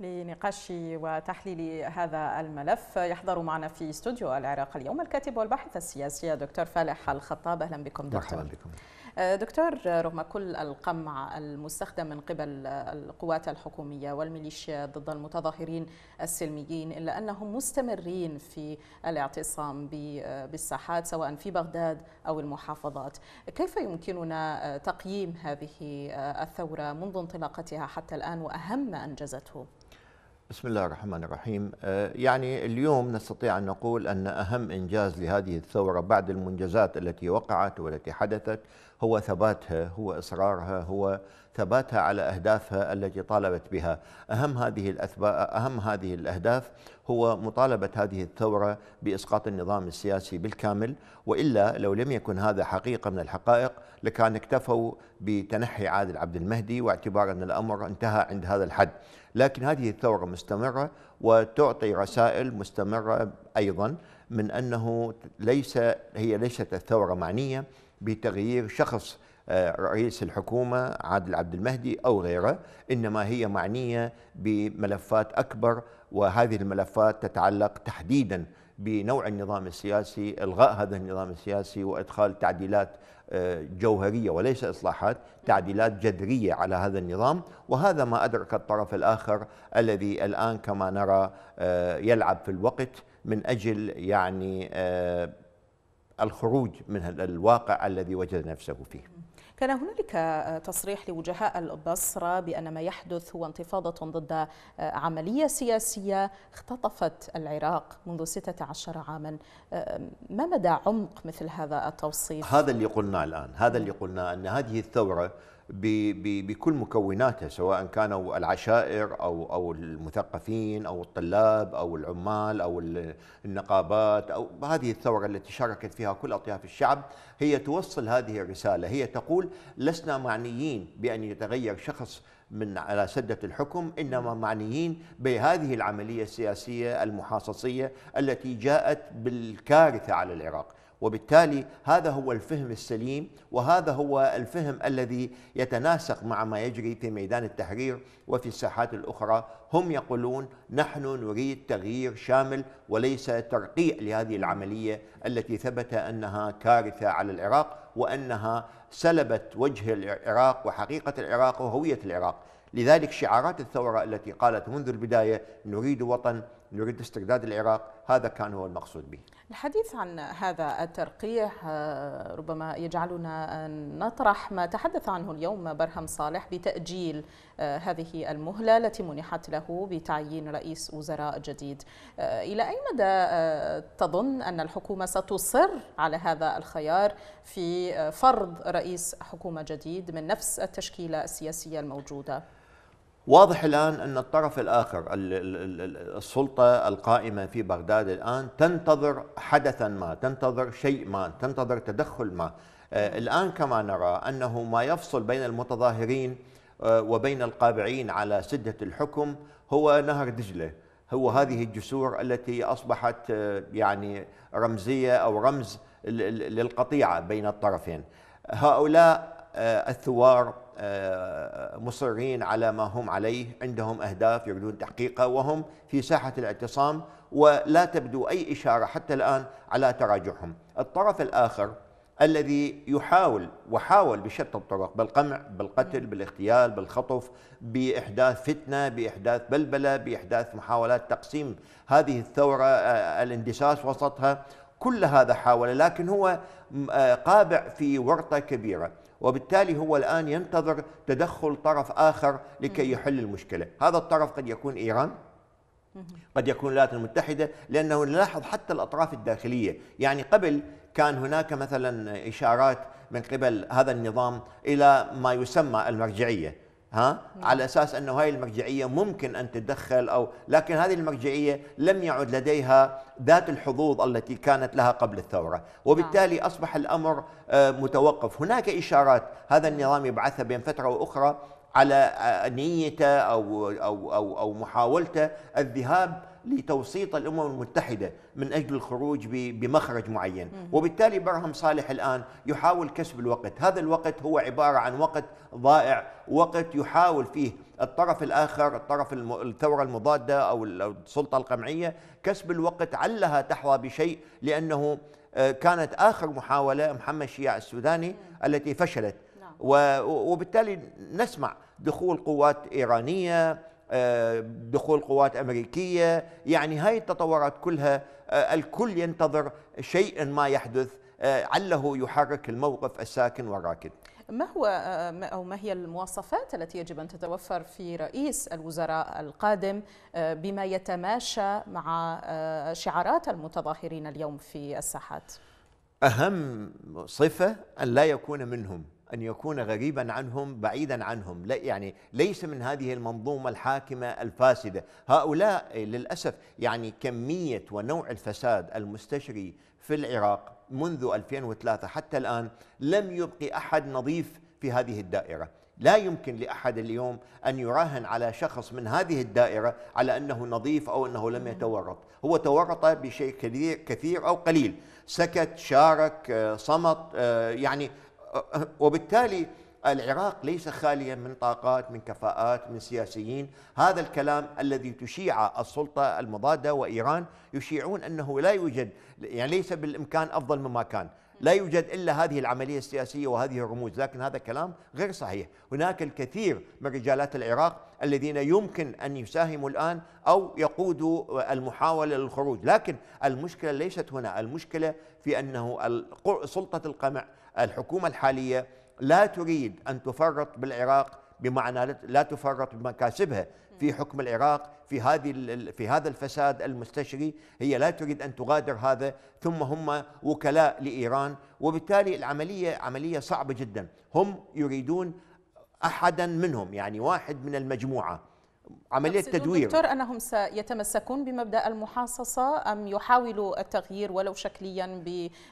لنقاش وتحليل هذا الملف يحضر معنا في استوديو العراق اليوم الكاتب والباحث السياسي دكتور فالح الخطاب اهلا بكم دكتور مرحبا بكم آه، دكتور رغم كل القمع المستخدم من قبل القوات الحكومية والميليشيا ضد المتظاهرين السلميين إلا أنهم مستمرين في الاعتصام بالساحات سواء في بغداد أو المحافظات كيف يمكننا تقييم هذه الثورة منذ انطلاقتها حتى الآن وأهم ما أنجزته؟ بسم الله الرحمن الرحيم آه، يعني اليوم نستطيع أن نقول أن أهم إنجاز لهذه الثورة بعد المنجزات التي وقعت والتي حدثت هو ثباتها هو إصرارها هو ثباتها على أهدافها التي طالبت بها أهم هذه, أهم هذه الأهداف هو مطالبة هذه الثورة بإسقاط النظام السياسي بالكامل وإلا لو لم يكن هذا حقيقة من الحقائق لكان اكتفوا بتنحي عادل عبد المهدي واعتبار أن الأمر انتهى عند هذا الحد لكن هذه الثورة مستمرة وتعطي رسائل مستمرة أيضا من أنه ليس هي ليست الثورة معنية بتغيير شخص آه، رئيس الحكومة عادل عبد المهدي أو غيره إنما هي معنية بملفات أكبر وهذه الملفات تتعلق تحديدا بنوع النظام السياسي إلغاء هذا النظام السياسي وإدخال تعديلات جوهرية وليس إصلاحات تعديلات جذرية على هذا النظام وهذا ما أدرك الطرف الآخر الذي الآن كما نرى آه، يلعب في الوقت من أجل يعني آه، الخروج من الواقع الذي وجد نفسه فيه كان هنالك آه، تصريح لوجهاء البصرة بأن ما يحدث هو انتفاضة ضد آه، عملية سياسية اختطفت العراق منذ 16 عاما آه، ما مدى عمق مثل هذا التوصيف؟ هذا اللي قلناه الآن هذا اللي نعم. قلناه أن هذه الثورة بكل مكوناته سواء كانوا العشائر او او المثقفين او الطلاب او العمال او النقابات او هذه الثوره التي شاركت فيها كل اطياف الشعب هي توصل هذه الرساله هي تقول لسنا معنيين بان يتغير شخص من على سدة الحكم إنما معنيين بهذه العملية السياسية المحاصصية التي جاءت بالكارثة على العراق وبالتالي هذا هو الفهم السليم وهذا هو الفهم الذي يتناسق مع ما يجري في ميدان التحرير وفي الساحات الاخرى هم يقولون نحن نريد تغيير شامل وليس ترقيع لهذه العمليه التي ثبت انها كارثه على العراق وانها سلبت وجه العراق وحقيقه العراق وهويه العراق لذلك شعارات الثوره التي قالت منذ البدايه نريد وطن نريد استرداد العراق هذا كان هو المقصود به الحديث عن هذا الترقيح آه، ربما يجعلنا نطرح ما تحدث عنه اليوم برهم صالح بتأجيل آه، هذه المهلة التي منحت له بتعيين رئيس وزراء جديد آه، إلى أي مدى تظن أن الحكومة ستصر على هذا الخيار في فرض رئيس حكومة جديد من نفس التشكيلة السياسية الموجودة؟ واضح الآن أن الطرف الآخر السلطة القائمة في بغداد الآن تنتظر حدثا ما تنتظر شيء ما تنتظر تدخل ما آه، الآن كما نرى أنه ما يفصل بين المتظاهرين آه، وبين القابعين على سدة الحكم هو نهر دجلة هو هذه الجسور التي أصبحت آه، يعني رمزية أو رمز للقطيعة بين الطرفين هؤلاء الثوار آه، مصرين على ما هم عليه عندهم أهداف يريدون تحقيقها وهم في ساحة الاعتصام ولا تبدو أي إشارة حتى الآن على تراجعهم الطرف الآخر الذي يحاول وحاول بشتى الطرق بالقمع بالقتل بالاغتيال بالخطف باحداث فتنه باحداث بلبله باحداث محاولات تقسيم هذه الثوره آه، الاندساس وسطها كل هذا حاول لكن هو آه، قابع في ورطه كبيره وبالتالي هو الآن ينتظر تدخل طرف آخر لكي يحل المشكلة هذا الطرف قد يكون إيران قد يكون الولايات المتحدة لأنه نلاحظ حتى الأطراف الداخلية يعني قبل كان هناك مثلا إشارات من قبل هذا النظام إلى ما يسمى المرجعية ها على اساس انه هاي المرجعيه ممكن ان تتدخل او لكن هذه المرجعيه لم يعد لديها ذات الحظوظ التي كانت لها قبل الثوره، وبالتالي اصبح الامر آه، متوقف، هناك اشارات هذا النظام يبعثها بين فتره واخرى على نيته او او او او محاولته الذهاب لتوسيط الامم المتحده من اجل الخروج بمخرج معين، وبالتالي برهم صالح الان يحاول كسب الوقت، هذا الوقت هو عباره عن وقت ضائع، وقت يحاول فيه الطرف الاخر، الطرف الثوره المضاده او السلطه القمعيه كسب الوقت علها تحظى بشيء لانه آه، كانت اخر محاوله محمد شياع السوداني التي فشلت وبالتالي نسمع دخول قوات إيرانية آه، دخول قوات أمريكية يعني هاي التطورات كلها آه، الكل ينتظر شيئا ما يحدث آه، عله يحرك الموقف الساكن والراكد ما هو او ما هي المواصفات التي يجب ان تتوفر في رئيس الوزراء القادم بما يتماشى مع شعارات المتظاهرين اليوم في الساحات؟ اهم صفه ان لا يكون منهم أن يكون غريبا عنهم بعيدا عنهم لا يعني ليس من هذه المنظومة الحاكمة الفاسدة هؤلاء للأسف يعني كمية ونوع الفساد المستشري في العراق منذ 2003 حتى الآن لم يبقي أحد نظيف في هذه الدائرة لا يمكن لأحد اليوم أن يراهن على شخص من هذه الدائرة على أنه نظيف أو أنه لم نعم. يتورط هو تورط بشيء كثير أو قليل سكت شارك آه، صمت آه، يعني وبالتالي العراق ليس خاليا من طاقات من كفاءات من سياسيين هذا الكلام الذي تشيع السلطة المضادة وإيران يشيعون أنه لا يوجد يعني ليس بالإمكان أفضل مما كان لا يوجد إلا هذه العملية السياسية وهذه الرموز لكن هذا كلام غير صحيح هناك الكثير من رجالات العراق الذين يمكن أن يساهموا الآن أو يقودوا المحاولة للخروج لكن المشكلة ليست هنا المشكلة في أنه سلطة القمع الحكومة الحالية لا تريد أن تفرط بالعراق بمعنى لا تفرط بمكاسبها في حكم العراق في هذه في هذا الفساد المستشري هي لا تريد ان تغادر هذا ثم هم وكلاء لايران وبالتالي العمليه عمليه صعبه جدا هم يريدون احدا منهم يعني واحد من المجموعه عمليه تدوير دكتور انهم سيتمسكون بمبدا المحاصصه ام يحاولوا التغيير ولو شكليا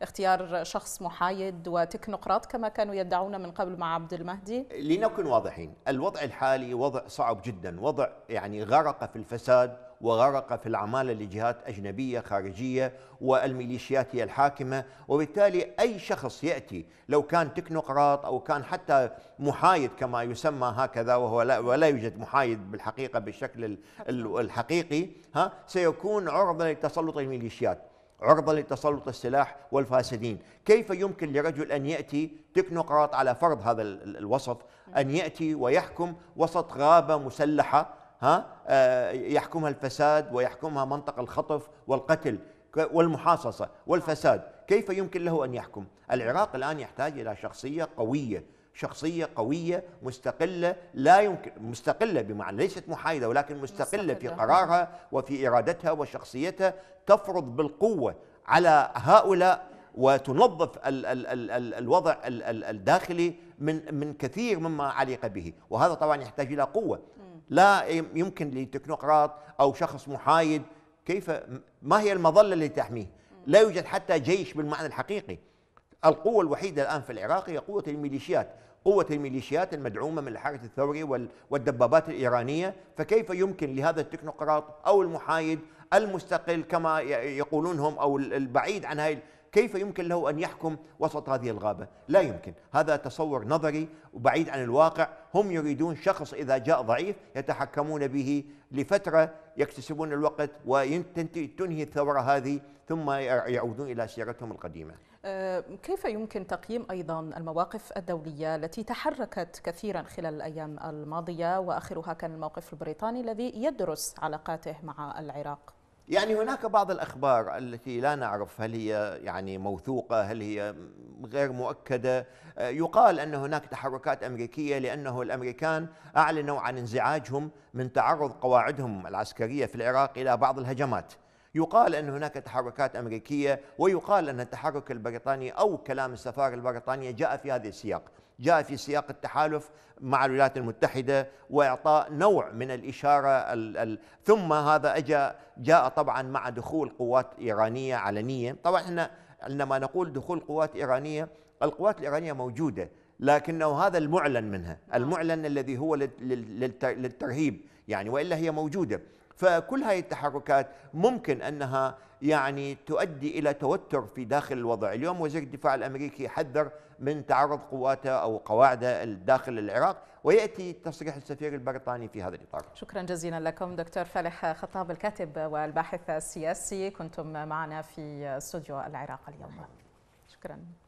باختيار شخص محايد وتكنوقراط كما كانوا يدعون من قبل مع عبد المهدي لنكن واضحين الوضع الحالي وضع صعب جدا وضع يعني غرق في الفساد وغرق في العمالة لجهات أجنبية خارجية والميليشيات هي الحاكمة وبالتالي أي شخص يأتي لو كان تكنوقراط أو كان حتى محايد كما يسمى هكذا وهو لا ولا يوجد محايد بالحقيقة بالشكل الحقيقي ها سيكون عرضة لتسلط الميليشيات عرضة لتسلط السلاح والفاسدين كيف يمكن لرجل أن يأتي تكنوقراط على فرض هذا الوصف أن يأتي ويحكم وسط غابة مسلحة ها آه، يحكمها الفساد ويحكمها منطق الخطف والقتل والمحاصصة والفساد كيف يمكن له أن يحكم العراق الآن يحتاج إلى شخصية قوية شخصية قوية مستقلة لا يمكن مستقلة بمعنى ليست محايدة ولكن مستقلة, مستقلة. في قرارها وفي إرادتها وشخصيتها تفرض بالقوة على هؤلاء وتنظف الـ الـ الـ الـ الوضع الـ الـ الداخلي من من كثير مما علق به وهذا طبعا يحتاج الى قوه لا يمكن لتكنوقراط أو شخص محايد كيف ما هي المظلة اللي تحميه لا يوجد حتى جيش بالمعنى الحقيقي القوة الوحيدة الآن في العراق هي قوة الميليشيات قوة الميليشيات المدعومة من الحرس الثوري والدبابات الإيرانية فكيف يمكن لهذا التكنوقراط أو المحايد المستقل كما يقولون هم أو البعيد عن هاي كيف يمكن له أن يحكم وسط هذه الغابة لا يمكن هذا تصور نظري وبعيد عن الواقع هم يريدون شخص إذا جاء ضعيف يتحكمون به لفترة يكتسبون الوقت وتنهي الثورة هذه ثم يعودون إلى سيرتهم القديمة أه، كيف يمكن تقييم ايضا المواقف الدوليه التي تحركت كثيرا خلال الايام الماضيه واخرها كان الموقف البريطاني الذي يدرس علاقاته مع العراق؟ يعني هناك بعض الأخبار التي لا نعرف هل هي يعني موثوقة هل هي غير مؤكدة آه، يقال أن هناك تحركات أمريكية لأنه الأمريكان أعلنوا عن انزعاجهم من تعرض قواعدهم العسكرية في العراق إلى بعض الهجمات يقال أن هناك تحركات أمريكية ويقال أن التحرك البريطاني أو كلام السفارة البريطانية جاء في هذا السياق جاء في سياق التحالف مع الولايات المتحدة وإعطاء نوع من الإشارة ال ال ثم هذا أجا جاء طبعا مع دخول قوات إيرانية علنية طبعا احنا عندما نقول دخول قوات إيرانية القوات الإيرانية موجودة لكنه هذا المعلن منها المعلن الذي هو للترهيب يعني وإلا هي موجودة فكل هذه التحركات ممكن أنها يعني تؤدي إلى توتر في داخل الوضع اليوم وزير الدفاع الأمريكي حذر من تعرض قواته أو قواعده داخل العراق ويأتي تصريح السفير البريطاني في هذا الإطار شكرا جزيلا لكم دكتور فالح خطاب الكاتب والباحث السياسي كنتم معنا في استوديو العراق اليوم شكرا